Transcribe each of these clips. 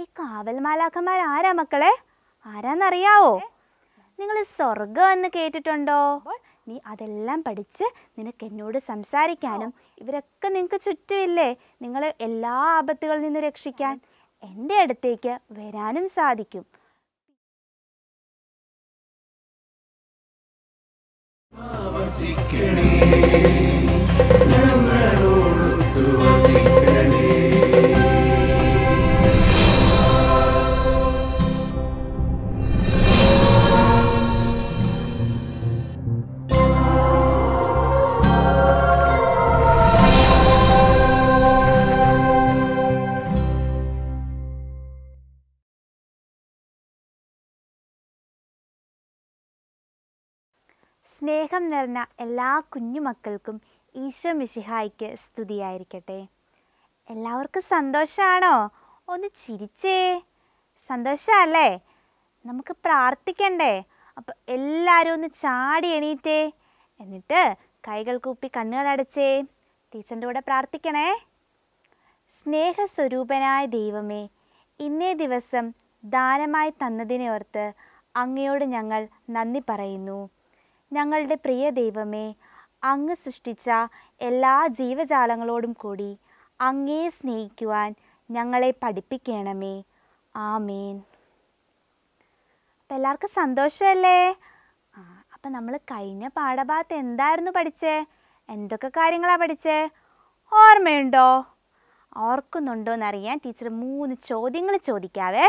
ഈ കാവൽ മാലാഖമാർ ആരാ മക്കളെ ആരാന്നറിയാവോ നിങ്ങൾ സ്വർഗം എന്ന് കേട്ടിട്ടുണ്ടോ നീ അതെല്ലാം പഠിച്ച് നിനക്ക് എന്നോട് സംസാരിക്കാനും ഇവരൊക്കെ നിങ്ങൾക്ക് ചുറ്റുമില്ലേ നിങ്ങളെ എല്ലാ ആപത്തുകളിൽ നിന്ന് രക്ഷിക്കാൻ എൻ്റെ അടുത്തേക്ക് വരാനും സാധിക്കും വസിക്കണേ സ്നേഹം നിറഞ്ഞ എല്ലാ കുഞ്ഞുമക്കൾക്കും ഈശോ മിശിഹായിക്ക് സ്തുതിയായിരിക്കട്ടെ എല്ലാവർക്കും സന്തോഷമാണോ ഒന്ന് ചിരിച്ചേ സന്തോഷമല്ലേ നമുക്ക് പ്രാർത്ഥിക്കണ്ടേ അപ്പോൾ എല്ലാവരും ഒന്ന് ചാടി എണീറ്റേ എന്നിട്ട് കൈകൾ കൂപ്പി കണ്ണുകൾ അടച്ചേ ടീച്ചറിൻ്റെ കൂടെ പ്രാർത്ഥിക്കണേ സ്നേഹസ്വരൂപനായ ദൈവമേ ഇന്നേ ദിവസം ദാനമായി തന്നതിനെ ഓർത്ത് അങ്ങയോട് ഞങ്ങൾ നന്ദി പറയുന്നു ഞങ്ങളുടെ പ്രിയ ദൈവമേ അങ്ങ് സൃഷ്ടിച്ച എല്ലാ ജീവജാലങ്ങളോടും കൂടി അങ്ങേ സ്നേഹിക്കുവാൻ ഞങ്ങളെ പഠിപ്പിക്കണമേ ആമേൻ അപ്പം എല്ലാവർക്കും സന്തോഷമല്ലേ ആ അപ്പം നമ്മൾ കഴിഞ്ഞ പാഠഭാഗത്ത് എന്തായിരുന്നു പഠിച്ചേ എന്തൊക്കെ കാര്യങ്ങളാണ് പഠിച്ചേ ഓർമ്മയുണ്ടോ ഓർക്കുന്നുണ്ടോ എന്നറിയാൻ ടീച്ചർ മൂന്ന് ചോദ്യങ്ങൾ ചോദിക്കാവേ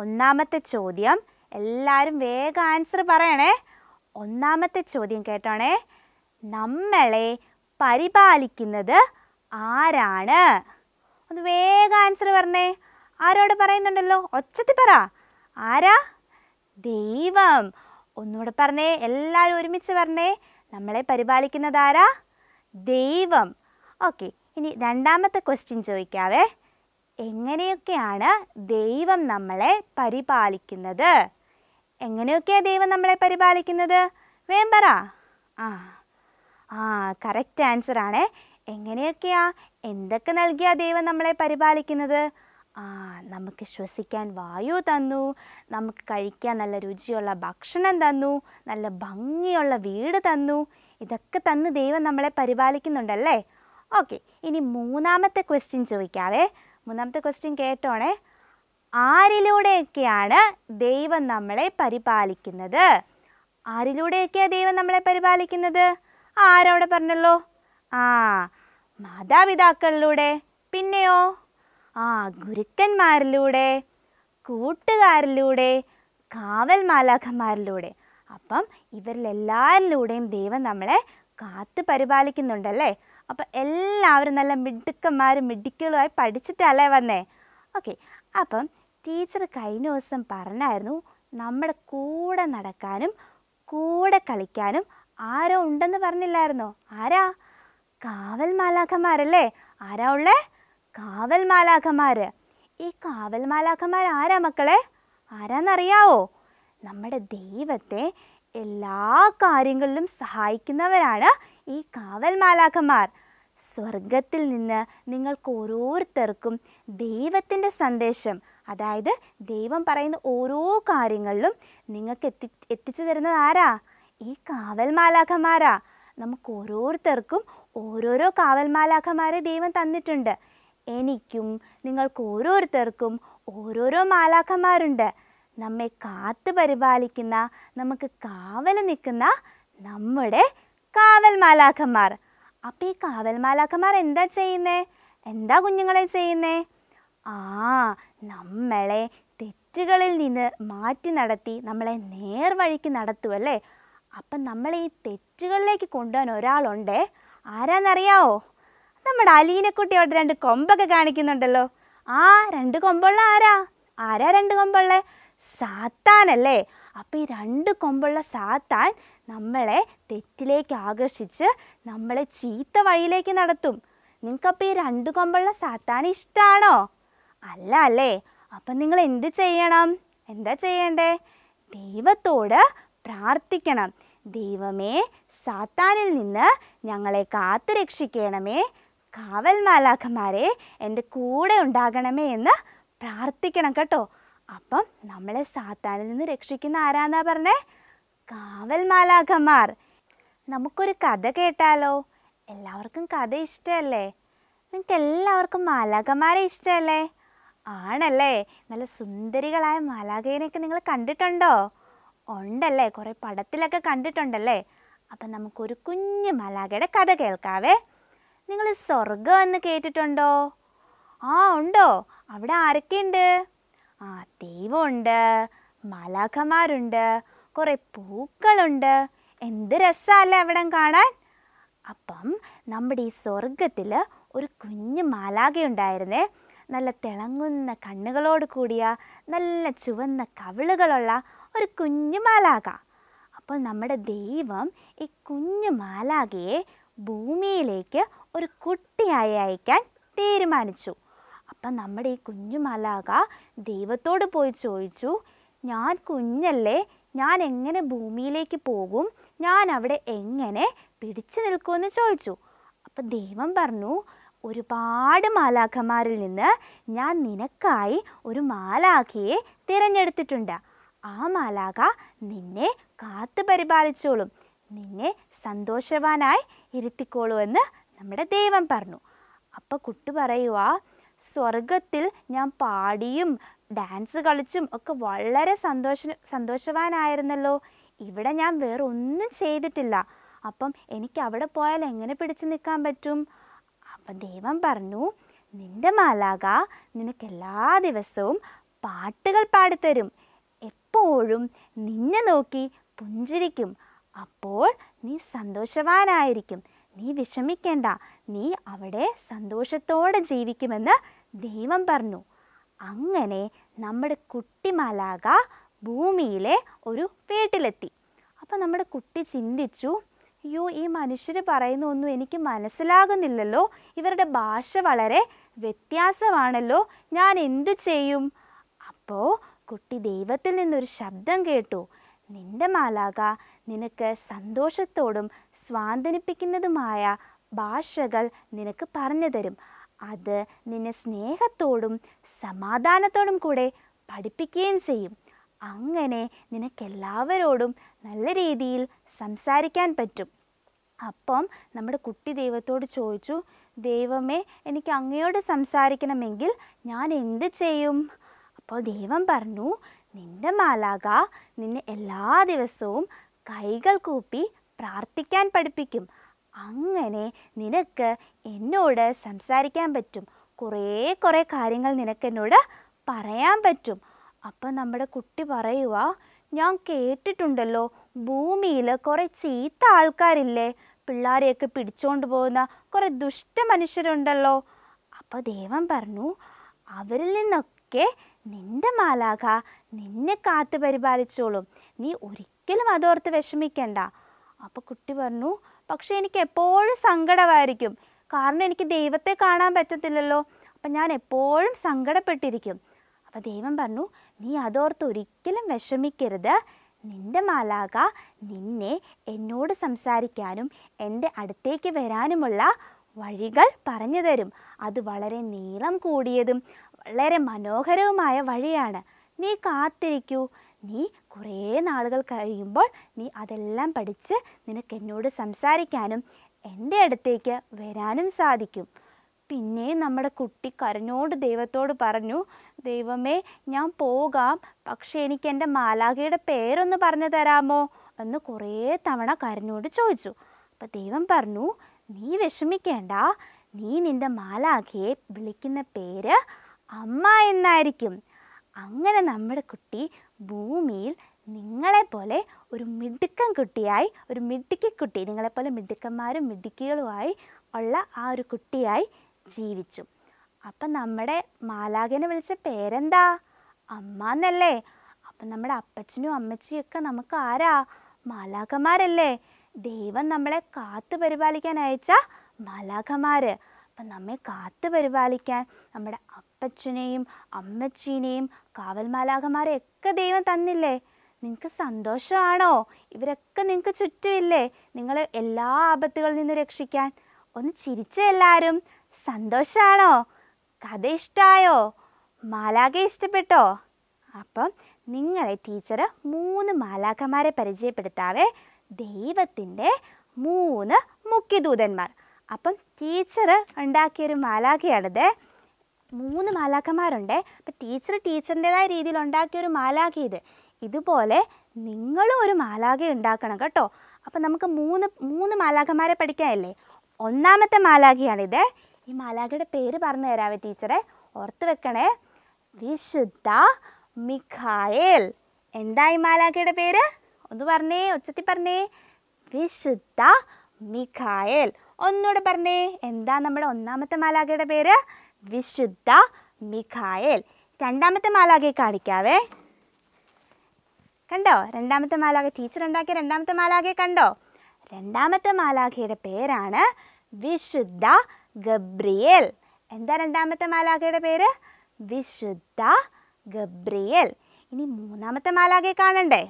ഒന്നാമത്തെ ചോദ്യം എല്ലാവരും വേഗം ആൻസർ പറയണേ ഒന്നാമത്തെ ചോദ്യം കേട്ടോണേ നമ്മളെ പരിപാലിക്കുന്നത് ആരാണ് ഒന്ന് വേഗം ആൻസർ പറഞ്ഞേ ആരോട് പറയുന്നുണ്ടല്ലോ ഒച്ചത്തി പറ ആരാ ദൈവം ഒന്നുകൂടെ പറഞ്ഞേ എല്ലാവരും ഒരുമിച്ച് പറഞ്ഞേ നമ്മളെ പരിപാലിക്കുന്നത് ആരാ ദൈവം ഓക്കെ ഇനി രണ്ടാമത്തെ ക്വസ്റ്റ്യൻ ചോദിക്കാവേ എങ്ങനെയൊക്കെയാണ് ദൈവം നമ്മളെ പരിപാലിക്കുന്നത് എങ്ങനെയൊക്കെയാണ് ദൈവം നമ്മളെ പരിപാലിക്കുന്നത് വേമ്പറ ആ ആ കറക്റ്റ് ആണ് എങ്ങനെയൊക്കെയാ എന്തൊക്കെ നൽകിയാ ദൈവം നമ്മളെ പരിപാലിക്കുന്നത് ആ നമുക്ക് ശ്വസിക്കാൻ വായു തന്നു നമുക്ക് കഴിക്കാൻ നല്ല രുചിയുള്ള ഭക്ഷണം തന്നു നല്ല ഭംഗിയുള്ള വീട് തന്നു ഇതൊക്കെ തന്ന് ദൈവം നമ്മളെ പരിപാലിക്കുന്നുണ്ടല്ലേ ഓക്കെ ഇനി മൂന്നാമത്തെ ക്വസ്റ്റ്യൻ ചോദിക്കാവേ മൂന്നാമത്തെ ക്വസ്റ്റ്യൻ കേട്ടോണേ ആരിലൂടെയൊക്കെയാണ് ദൈവം നമ്മളെ പരിപാലിക്കുന്നത് ആരിലൂടെയൊക്കെയാണ് ദൈവം നമ്മളെ പരിപാലിക്കുന്നത് ആരവിടെ പറഞ്ഞല്ലോ ആ മാതാപിതാക്കളിലൂടെ പിന്നെയോ ആ ഗുരുക്കന്മാരിലൂടെ കൂട്ടുകാരിലൂടെ കാവൽ മാലാഖന്മാരിലൂടെ അപ്പം ഇവരിലെല്ലാവരിലൂടെയും ദൈവം നമ്മളെ കാത്ത് പരിപാലിക്കുന്നുണ്ടല്ലേ അപ്പം എല്ലാവരും നല്ല മിടുക്കന്മാരും മിടുക്കുകളുമായി പഠിച്ചിട്ടല്ലേ വന്നേ ഓക്കെ അപ്പം ടീച്ചർ കഴിഞ്ഞ ദിവസം പറഞ്ഞായിരുന്നു നമ്മുടെ കൂടെ നടക്കാനും കൂടെ കളിക്കാനും ആരോ ഉണ്ടെന്ന് പറഞ്ഞില്ലായിരുന്നോ ആരാ കാവൽ മാലാഖമാരല്ലേ ആരാ ഉള്ളേ കാവൽ മാലാഖമാർ ഈ കാവൽ മാലാഖമാർ ആരാ മക്കളെ ആരാന്നറിയാവോ നമ്മുടെ ദൈവത്തെ എല്ലാ കാര്യങ്ങളിലും സഹായിക്കുന്നവരാണ് ഈ കാവൽ മാലാഖമാർ സ്വർഗത്തിൽ നിന്ന് നിങ്ങൾക്ക് ഓരോരുത്തർക്കും ദൈവത്തിൻ്റെ സന്ദേശം അതായത് ദൈവം പറയുന്ന ഓരോ കാര്യങ്ങളിലും നിങ്ങൾക്ക് എത്തി എത്തിച്ചു തരുന്നത് ആരാ ഈ കാവൽ മാലാഖമാരാ നമുക്ക് ഓരോരുത്തർക്കും ഓരോരോ കാവൽ മാലാഖമാരെ ദൈവം തന്നിട്ടുണ്ട് എനിക്കും നിങ്ങൾക്ക് ഓരോരുത്തർക്കും ഓരോരോ മാലാഖമാരുണ്ട് നമ്മെ കാത്ത് പരിപാലിക്കുന്ന നമുക്ക് കാവൽ നിൽക്കുന്ന നമ്മുടെ കാവൽ മാലാഖന്മാർ അപ്പോൾ ഈ കാവൽ മാലാഖന്മാർ എന്താ ചെയ്യുന്നേ എന്താ കുഞ്ഞുങ്ങളെ ചെയ്യുന്നേ ആ നമ്മളെ തെറ്റുകളിൽ നിന്ന് മാറ്റി നടത്തി നമ്മളെ നേർവഴിക്ക് നടത്തും അല്ലേ അപ്പം നമ്മളെ ഈ തെറ്റുകളിലേക്ക് കൊണ്ടുപോകാൻ ഒരാളുണ്ട് ആരാന്നറിയാവോ നമ്മുടെ അലീനക്കുട്ടി അവിടെ രണ്ട് കൊമ്പൊക്കെ കാണിക്കുന്നുണ്ടല്ലോ ആ രണ്ട് കൊമ്പുള്ള ആരാ ആരാ രണ്ട് കൊമ്പുള്ള സാത്താനല്ലേ അപ്പോൾ ഈ രണ്ട് കൊമ്പുള്ള സാത്താൻ നമ്മളെ തെറ്റിലേക്ക് ആകർഷിച്ച് നമ്മളെ ചീത്ത വഴിയിലേക്ക് നടത്തും നിങ്ങൾക്കപ്പോൾ ഈ രണ്ട് കൊമ്പുള്ള സാത്താൻ ഇഷ്ടമാണോ അല്ല അല്ലേ അപ്പം നിങ്ങൾ എന്ത് ചെയ്യണം എന്താ ചെയ്യണ്ടേ ദൈവത്തോട് പ്രാർത്ഥിക്കണം ദൈവമേ സാത്താനിൽ നിന്ന് ഞങ്ങളെ കാത്തു രക്ഷിക്കണമേ കാവൽ മാലാഖന്മാരെ എൻ്റെ കൂടെ ഉണ്ടാകണമേ എന്ന് പ്രാർത്ഥിക്കണം കേട്ടോ അപ്പം നമ്മളെ സാത്താനിൽ നിന്ന് രക്ഷിക്കുന്ന ആരാന്നാ പറഞ്ഞേ കാവൽ മാലാഖന്മാർ നമുക്കൊരു കഥ കേട്ടാലോ എല്ലാവർക്കും കഥ ഇഷ്ടമല്ലേ നിങ്ങൾക്ക് എല്ലാവർക്കും മാലാഖന്മാരെ ഇഷ്ടമല്ലേ ആണല്ലേ നല്ല സുന്ദരികളായ മാലാഖയിനെയൊക്കെ നിങ്ങൾ കണ്ടിട്ടുണ്ടോ ഉണ്ടല്ലേ കുറേ പടത്തിലൊക്കെ കണ്ടിട്ടുണ്ടല്ലേ അപ്പം നമുക്കൊരു കുഞ്ഞു മാലാഖയുടെ കഥ കേൾക്കാവേ നിങ്ങൾ സ്വർഗം എന്ന് കേട്ടിട്ടുണ്ടോ ആ ഉണ്ടോ അവിടെ ആരൊക്കെയുണ്ട് ആ ദൈവമുണ്ട് മാലാഖമാരുണ്ട് കുറേ പൂക്കളുണ്ട് എന്ത് രസമല്ലേ അവിടെ കാണാൻ അപ്പം നമ്മുടെ ഈ സ്വർഗത്തിൽ ഒരു കുഞ്ഞു മാലാഖയുണ്ടായിരുന്നേ നല്ല തിളങ്ങുന്ന കണ്ണുകളോട് കൂടിയ നല്ല ചുവന്ന കവിളുകളുള്ള ഒരു കുഞ്ഞു മാലാക അപ്പോൾ നമ്മുടെ ദൈവം ഈ കുഞ്ഞു മാലാകയെ ഭൂമിയിലേക്ക് ഒരു കുട്ടിയായി അയക്കാൻ തീരുമാനിച്ചു അപ്പം നമ്മുടെ ഈ കുഞ്ഞു മാലാക ദൈവത്തോട് പോയി ചോദിച്ചു ഞാൻ കുഞ്ഞല്ലേ ഞാൻ എങ്ങനെ ഭൂമിയിലേക്ക് പോകും ഞാൻ അവിടെ എങ്ങനെ പിടിച്ചു നിൽക്കുമെന്ന് ചോദിച്ചു അപ്പം ദൈവം പറഞ്ഞു ഒരുപാട് മാലാഖമാരിൽ നിന്ന് ഞാൻ നിനക്കായി ഒരു മാലാഖയെ തിരഞ്ഞെടുത്തിട്ടുണ്ട് ആ മാലാഖ നിന്നെ കാത്തു പരിപാലിച്ചോളും നിന്നെ സന്തോഷവാനായി ഇരുത്തിക്കോളൂ എന്ന് നമ്മുടെ ദൈവം പറഞ്ഞു അപ്പോൾ കുട്ടി പറയുക സ്വർഗത്തിൽ ഞാൻ പാടിയും ഡാൻസ് കളിച്ചും ഒക്കെ വളരെ സന്തോഷ സന്തോഷവാനായിരുന്നല്ലോ ഇവിടെ ഞാൻ വേറെ ഒന്നും ചെയ്തിട്ടില്ല അപ്പം എനിക്ക് അവിടെ പോയാൽ എങ്ങനെ പിടിച്ചു നിൽക്കാൻ പറ്റും അപ്പം ദൈവം പറഞ്ഞു നിൻ്റെ മാലാക നിനക്ക് എല്ലാ ദിവസവും പാട്ടുകൾ പാടിത്തരും എപ്പോഴും നിന്നെ നോക്കി പുഞ്ചിരിക്കും അപ്പോൾ നീ സന്തോഷവാനായിരിക്കും നീ വിഷമിക്കേണ്ട നീ അവിടെ സന്തോഷത്തോടെ ജീവിക്കുമെന്ന് ദൈവം പറഞ്ഞു അങ്ങനെ നമ്മുടെ കുട്ടി കുട്ടിമാലാക ഭൂമിയിലെ ഒരു വീട്ടിലെത്തി അപ്പം നമ്മുടെ കുട്ടി ചിന്തിച്ചു അയ്യോ ഈ മനുഷ്യർ പറയുന്ന ഒന്നും എനിക്ക് മനസ്സിലാകുന്നില്ലല്ലോ ഇവരുടെ ഭാഷ വളരെ വ്യത്യാസമാണല്ലോ ഞാൻ എന്തു ചെയ്യും അപ്പോൾ കുട്ടി ദൈവത്തിൽ നിന്നൊരു ശബ്ദം കേട്ടു നിന്റെ മാലാക നിനക്ക് സന്തോഷത്തോടും സ്വാന്തനിപ്പിക്കുന്നതുമായ ഭാഷകൾ നിനക്ക് പറഞ്ഞു തരും അത് നിന്നെ സ്നേഹത്തോടും സമാധാനത്തോടും കൂടെ പഠിപ്പിക്കുകയും ചെയ്യും അങ്ങനെ നിനക്കെല്ലാവരോടും നല്ല രീതിയിൽ സംസാരിക്കാൻ പറ്റും അപ്പം നമ്മുടെ കുട്ടി ദൈവത്തോട് ചോദിച്ചു ദൈവമേ എനിക്ക് അങ്ങയോട് സംസാരിക്കണമെങ്കിൽ ഞാൻ എന്ത് ചെയ്യും അപ്പോൾ ദൈവം പറഞ്ഞു നിന്റെ മാലാക നിന്നെ എല്ലാ ദിവസവും കൈകൾ കൂപ്പി പ്രാർത്ഥിക്കാൻ പഠിപ്പിക്കും അങ്ങനെ നിനക്ക് എന്നോട് സംസാരിക്കാൻ പറ്റും കുറേ കുറേ കാര്യങ്ങൾ നിനക്ക് എന്നോട് പറയാൻ പറ്റും അപ്പം നമ്മുടെ കുട്ടി പറയുക ഞാൻ കേട്ടിട്ടുണ്ടല്ലോ ഭൂമിയിൽ കുറേ ചീത്ത ആൾക്കാരില്ലേ പിള്ളാരെയൊക്കെ പിടിച്ചുകൊണ്ട് പോകുന്ന കുറേ ദുഷ്ട മനുഷ്യരുണ്ടല്ലോ അപ്പോൾ ദേവൻ പറഞ്ഞു അവരിൽ നിന്നൊക്കെ നിന്റെ മാലാഖ നിന്നെ കാത്തു പരിപാലിച്ചോളും നീ ഒരിക്കലും അതോർത്ത് വിഷമിക്കണ്ട അപ്പോൾ കുട്ടി പറഞ്ഞു പക്ഷേ എനിക്ക് എപ്പോഴും സങ്കടമായിരിക്കും കാരണം എനിക്ക് ദൈവത്തെ കാണാൻ പറ്റത്തില്ലല്ലോ അപ്പൊ ഞാൻ എപ്പോഴും സങ്കടപ്പെട്ടിരിക്കും അപ്പോൾ ദൈവം പറഞ്ഞു നീ അതോർത്ത് ഒരിക്കലും വിഷമിക്കരുത് നിന്റെ മാലാക നിന്നെ എന്നോട് സംസാരിക്കാനും എൻ്റെ അടുത്തേക്ക് വരാനുമുള്ള വഴികൾ പറഞ്ഞു തരും അത് വളരെ നീളം കൂടിയതും വളരെ മനോഹരവുമായ വഴിയാണ് നീ കാത്തിരിക്കൂ നീ കുറേ നാളുകൾ കഴിയുമ്പോൾ നീ അതെല്ലാം പഠിച്ച് നിനക്ക് എന്നോട് സംസാരിക്കാനും എൻ്റെ അടുത്തേക്ക് വരാനും സാധിക്കും പിന്നെ നമ്മുടെ കുട്ടി കരഞ്ഞോട് ദൈവത്തോട് പറഞ്ഞു ദൈവമേ ഞാൻ പോകാം പക്ഷെ എനിക്ക് എൻ്റെ മാലാഖയുടെ പേരൊന്ന് പറഞ്ഞു തരാമോ എന്ന് കുറേ തവണ കരഞ്ഞോട് ചോദിച്ചു അപ്പം ദൈവം പറഞ്ഞു നീ വിഷമിക്കേണ്ട നീ നിൻ്റെ മാലാഖയെ വിളിക്കുന്ന പേര് അമ്മ എന്നായിരിക്കും അങ്ങനെ നമ്മുടെ കുട്ടി ഭൂമിയിൽ നിങ്ങളെപ്പോലെ ഒരു മിടുക്കൻ കുട്ടിയായി ഒരു മിടുക്കി കുട്ടി നിങ്ങളെപ്പോലെ മിടുക്കന്മാരും മിടുക്കികളുമായി ഉള്ള ആ ഒരു കുട്ടിയായി ജീവിച്ചു അപ്പം നമ്മുടെ മാലാഖനെ വിളിച്ച പേരെന്താ അമ്മ എന്നല്ലേ അപ്പം നമ്മുടെ അപ്പച്ചനും അമ്മച്ചിയൊക്കെ ഒക്കെ നമുക്ക് ആരാ മാലാഖമാരല്ലേ ദൈവം നമ്മളെ കാത്തു പരിപാലിക്കാൻ അയച്ച മാലാഖമാർ അപ്പം നമ്മെ കാത്തു പരിപാലിക്കാൻ നമ്മുടെ അപ്പച്ചനെയും അമ്മച്ചീനെയും കാവൽ മാലാഖമാരെയൊക്കെ ദൈവം തന്നില്ലേ നിങ്ങൾക്ക് സന്തോഷമാണോ ഇവരൊക്കെ നിങ്ങൾക്ക് ചുറ്റുമില്ലേ നിങ്ങൾ എല്ലാ ആപത്തുകളിൽ നിന്ന് രക്ഷിക്കാൻ ഒന്ന് ചിരിച്ച എല്ലാവരും സന്തോഷമാണോ കഥ ഇഷ്ടമായോ മാലാഖ ഇഷ്ടപ്പെട്ടോ അപ്പം നിങ്ങളെ ടീച്ചർ മൂന്ന് മാലാഖമാരെ പരിചയപ്പെടുത്താവേ ദൈവത്തിൻ്റെ മൂന്ന് മുഖ്യദൂതന്മാർ അപ്പം ടീച്ചർ ഉണ്ടാക്കിയൊരു മാലാഖയാണിത് മൂന്ന് മാലാഖമാരുണ്ട് അപ്പം ടീച്ചർ ടീച്ചറിൻ്റെതായ രീതിയിൽ ഉണ്ടാക്കിയൊരു മാലാഖ ഇത് ഇതുപോലെ നിങ്ങളും ഒരു മാലാഖ ഉണ്ടാക്കണം കേട്ടോ അപ്പം നമുക്ക് മൂന്ന് മൂന്ന് മാലാഖമാരെ പഠിക്കാനല്ലേ ഒന്നാമത്തെ മാലാഖയാണിത് ഈ മാലാഖയുടെ പേര് പറഞ്ഞു തരാവേ ടീച്ചറെ ഓർത്ത് വെക്കണേ വിശുദ്ധ മിഖായേൽ എന്താ ഈ മാലാഖയുടെ പേര് ഒന്ന് പറഞ്ഞേ ഉച്ചത്തി പറഞ്ഞേ വിശുദ്ധ മിഖായേൽ ഒന്നുകൂടെ പറഞ്ഞേ എന്താ നമ്മുടെ ഒന്നാമത്തെ മാലാഖയുടെ പേര് വിശുദ്ധ മിഖായേൽ രണ്ടാമത്തെ മാലാഖയെ കാണിക്കാവേ കണ്ടോ രണ്ടാമത്തെ മാലാഖ ടീച്ചർ ഉണ്ടാക്കിയ രണ്ടാമത്തെ മാലാഖയെ കണ്ടോ രണ്ടാമത്തെ മാലാഖയുടെ പേരാണ് വിശുദ്ധ ഗബ്രിയേൽ എന്താ രണ്ടാമത്തെ മാലാഖയുടെ പേര് വിശുദ്ധ ഗബ്രിയേൽ ഇനി മൂന്നാമത്തെ മാലാഖയെ കാണണ്ടേ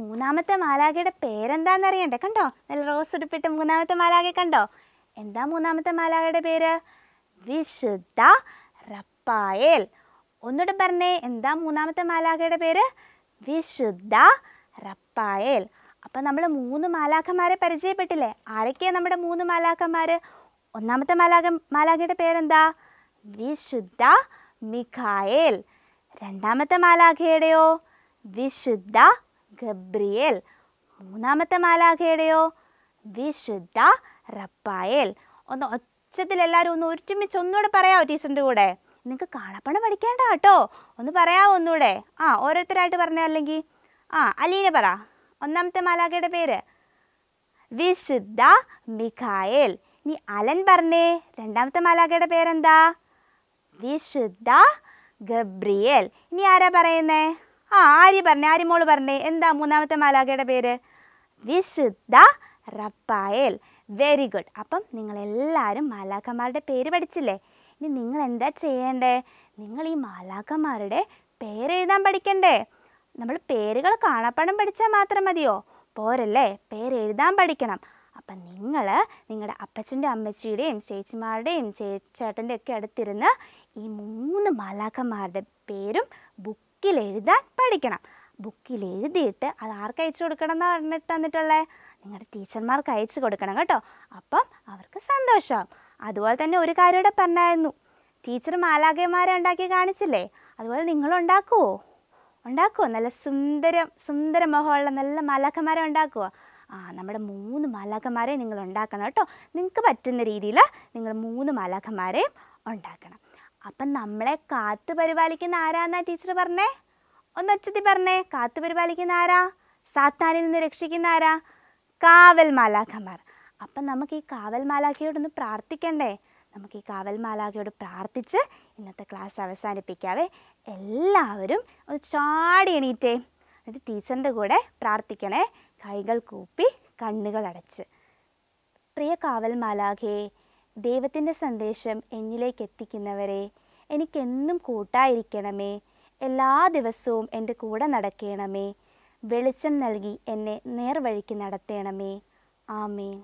മൂന്നാമത്തെ മാലാഖയുടെ പേരെന്താണെന്ന് അറിയണ്ടേ കണ്ടോ നല്ല റോസ് ഉടുപ്പിട്ട് മൂന്നാമത്തെ മാലാഖയെ കണ്ടോ എന്താ മൂന്നാമത്തെ മാലാഖയുടെ പേര് വിശുദ്ധ റപ്പായേൽ ഒന്നുകൂടെ പറഞ്ഞേ എന്താ മൂന്നാമത്തെ മാലാഖയുടെ പേര് വിശുദ്ധ റപ്പായേൽ അപ്പം നമ്മൾ മൂന്ന് മാലാഖമാരെ പരിചയപ്പെട്ടില്ലേ ആരൊക്കെയാണ് നമ്മുടെ മൂന്ന് മാലാഖമാർ ഒന്നാമത്തെ മാലാഖ മാലാഖയുടെ പേരെന്താ വിശുദ്ധ മിഖായേൽ രണ്ടാമത്തെ മാലാഖയുടെയോ വിശുദ്ധ ഗബ്രിയേൽ മൂന്നാമത്തെ മാലാഖയുടെയോ വിശുദ്ധ റപ്പായേൽ ഒന്ന് ഒച്ചത്തിൽ എല്ലാവരും ഒന്ന് ഒരുമിച്ച് ഒന്നുകൂടെ പറയാമോ ടീച്ചറിൻ്റെ കൂടെ നിങ്ങൾക്ക് കാണപ്പണം പഠിക്കേണ്ട കേട്ടോ ഒന്ന് പറയാമോ ഒന്നുകൂടെ ആ ഓരോരുത്തരായിട്ട് പറഞ്ഞോ അല്ലെങ്കിൽ ആ അലീന പറ ഒന്നാമത്തെ മാലാഖയുടെ പേര് വിശുദ്ധ മിഖായേൽ ഇനി അലൻ പറഞ്ഞേ രണ്ടാമത്തെ മാലാഖയുടെ പേരെന്താ വിശുദ്ധ ഗബ്രിയേൽ ഇനി ആരാ പറയുന്നേ ആ ആര്യ പറഞ്ഞേ ആര്യമോള് പറഞ്ഞേ എന്താ മൂന്നാമത്തെ മാലാഖയുടെ പേര് വിശുദ്ധ റപ്പായേൽ വെരി ഗുഡ് അപ്പം നിങ്ങളെല്ലാവരും മാലാഖമാരുടെ പേര് പഠിച്ചില്ലേ ഇനി നിങ്ങൾ എന്താ ചെയ്യേണ്ടേ നിങ്ങൾ ഈ മാലാഖമാരുടെ പേരെഴുതാൻ പഠിക്കണ്ടേ നമ്മൾ പേരുകൾ കാണാപ്പാടം പഠിച്ചാൽ മാത്രം മതിയോ പോരല്ലേ പേരെഴുതാൻ പഠിക്കണം അപ്പം നിങ്ങൾ നിങ്ങളുടെ അപ്പച്ചൻ്റെ അമ്മച്ചിയുടെയും ചേച്ചിമാരുടെയും ചേച്ചേട്ടൻ്റെ ഒക്കെ അടുത്തിരുന്ന് ഈ മൂന്ന് മാലാക്കന്മാരുടെ പേരും ബുക്കിൽ എഴുതാൻ പഠിക്കണം ബുക്കിൽ എഴുതിയിട്ട് അത് ആർക്ക് അയച്ചു കൊടുക്കണം എന്നാണ് പറഞ്ഞിട്ട് തന്നിട്ടുള്ളത് നിങ്ങളുടെ ടീച്ചർമാർക്ക് അയച്ചു കൊടുക്കണം കേട്ടോ അപ്പം അവർക്ക് സന്തോഷമാവും അതുപോലെ തന്നെ ഒരു കാര്യം ഇവിടെ പറഞ്ഞായിരുന്നു ടീച്ചർ മാലാകന്മാരെ ഉണ്ടാക്കി കാണിച്ചില്ലേ അതുപോലെ നിങ്ങൾ ഉണ്ടാക്കുമോ നല്ല സുന്ദരം സുന്ദര മുഖമുള്ള നല്ല മാലാഖമാരെ ഉണ്ടാക്കുമോ ആ നമ്മുടെ മൂന്ന് മാലാഖമാരെ നിങ്ങൾ ഉണ്ടാക്കണം കേട്ടോ നിങ്ങൾക്ക് പറ്റുന്ന രീതിയിൽ നിങ്ങൾ മൂന്ന് മലകമാരെയും ഉണ്ടാക്കണം അപ്പം നമ്മളെ കാത്തു പരിപാലിക്കുന്ന ആരാന്നാ ടീച്ചർ പറഞ്ഞേ ഒന്ന് ഒച്ചത്തി പറഞ്ഞേ കാത്തു പരിപാലിക്കുന്ന ആരാ സാത്താനിൽ നിന്ന് രക്ഷിക്കുന്ന ആരാ കാവൽ മാലാഖമാർ അപ്പം നമുക്ക് ഈ കാവൽ മാലാഖയോടൊന്ന് പ്രാർത്ഥിക്കണ്ടേ നമുക്ക് ഈ കാവൽ മാലാഖയോട് പ്രാർത്ഥിച്ച് ഇന്നത്തെ ക്ലാസ് അവസാനിപ്പിക്കാവേ എല്ലാവരും ഒന്ന് ചാടി എണീറ്റേ എന്നിട്ട് ടീച്ചറിൻ്റെ കൂടെ പ്രാർത്ഥിക്കണേ കൈകൾ കൂപ്പി കണ്ണുകൾ അടച്ച് പ്രിയ കാവൽ മാലാഖയെ ദൈവത്തിൻ്റെ സന്ദേശം എന്നിലേക്ക് എത്തിക്കുന്നവരെ എനിക്കെന്നും കൂട്ടായിരിക്കണമേ എല്ലാ ദിവസവും എൻ്റെ കൂടെ നടക്കണമേ വെളിച്ചം നൽകി എന്നെ നേർവഴിക്ക് നടത്തണമേ ആമേൻ